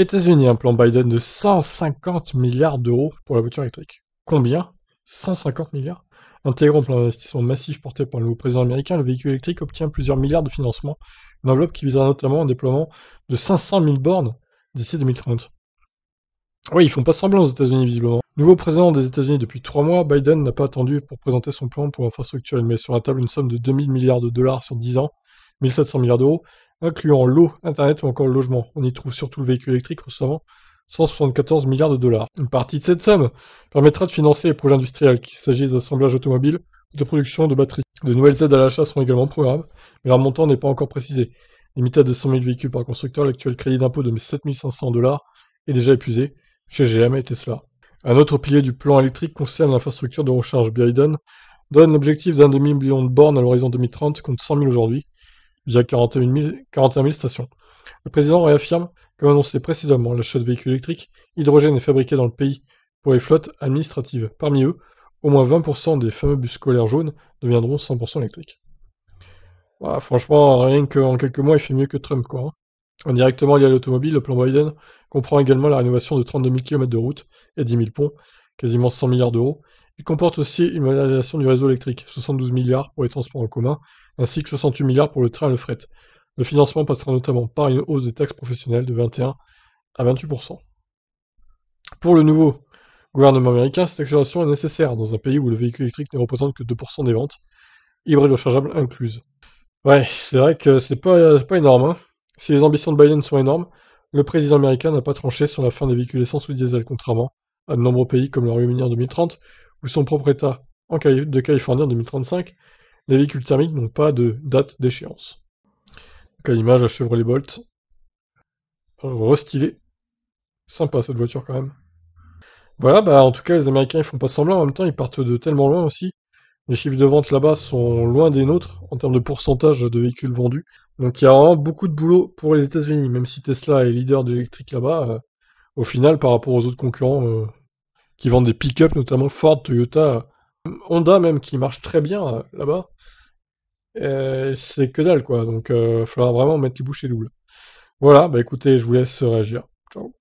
États-Unis, un plan Biden de 150 milliards d'euros pour la voiture électrique. Combien 150 milliards Intégrant au plan d'investissement massif porté par le nouveau président américain, le véhicule électrique obtient plusieurs milliards de financements, une enveloppe qui visera notamment un déploiement de 500 000 bornes d'ici 2030. Oui, ils font pas semblant aux États-Unis visiblement. Nouveau président des États-Unis depuis trois mois, Biden n'a pas attendu pour présenter son plan pour l'infrastructure. Il met sur la table une somme de 2000 milliards de dollars sur 10 ans, 1700 milliards d'euros, incluant l'eau, Internet ou encore le logement. On y trouve surtout le véhicule électrique recevant 174 milliards de dollars. Une partie de cette somme permettra de financer les projets industriels, qu'il s'agisse d'assemblage automobile ou de production de batteries. De nouvelles aides à l'achat sont également programmées, mais leur montant n'est pas encore précisé. Limité à 200 000 véhicules par constructeur, l'actuel crédit d'impôt de 7500 dollars est déjà épuisé chez GM et Tesla. Un autre pilier du plan électrique concerne l'infrastructure de recharge. Biden donne l'objectif d'un demi-million de bornes à l'horizon 2030 contre 100 000 aujourd'hui via 41 000, 41 000 stations. Le président réaffirme, comme annoncé précédemment, l'achat de véhicules électriques, hydrogène est fabriqué dans le pays pour les flottes administratives. Parmi eux, au moins 20% des fameux bus scolaires jaunes deviendront 100% électriques. franchement, rien qu'en quelques mois, il fait mieux que Trump, quoi. Hein. Indirectement lié à l'automobile, le plan Biden comprend également la rénovation de 32 000 km de routes et 10 000 ponts, quasiment 100 milliards d'euros, il comporte aussi une modernisation du réseau électrique, 72 milliards pour les transports en commun, ainsi que 68 milliards pour le train et le fret. Le financement passera notamment par une hausse des taxes professionnelles de 21 à 28%. Pour le nouveau gouvernement américain, cette accélération est nécessaire dans un pays où le véhicule électrique ne représente que 2% des ventes, hybride rechargeable incluse. Ouais, c'est vrai que c'est pas, pas énorme. Hein. Si les ambitions de Biden sont énormes, le président américain n'a pas tranché sur la fin des véhicules essence ou diesel, contrairement à de nombreux pays comme le Royaume-Uni en 2030, ou son propre État en de Californie en 2035, les véhicules thermiques n'ont pas de date d'échéance. Donc à l'image, la Chevrolet Bolt, restylée. Sympa cette voiture quand même. Voilà, bah en tout cas les Américains ils font pas semblant, en même temps ils partent de tellement loin aussi. Les chiffres de vente là-bas sont loin des nôtres en termes de pourcentage de véhicules vendus. Donc il y a vraiment beaucoup de boulot pour les États-Unis, même si Tesla est leader de l'électrique là-bas. Euh, au final, par rapport aux autres concurrents, euh, qui vendent des pick-up, notamment Ford, Toyota, Honda même, qui marche très bien euh, là-bas. Euh, c'est que dalle, quoi. Donc, il euh, faudra vraiment mettre les bouchées doubles. Voilà, bah écoutez, je vous laisse réagir. Ciao.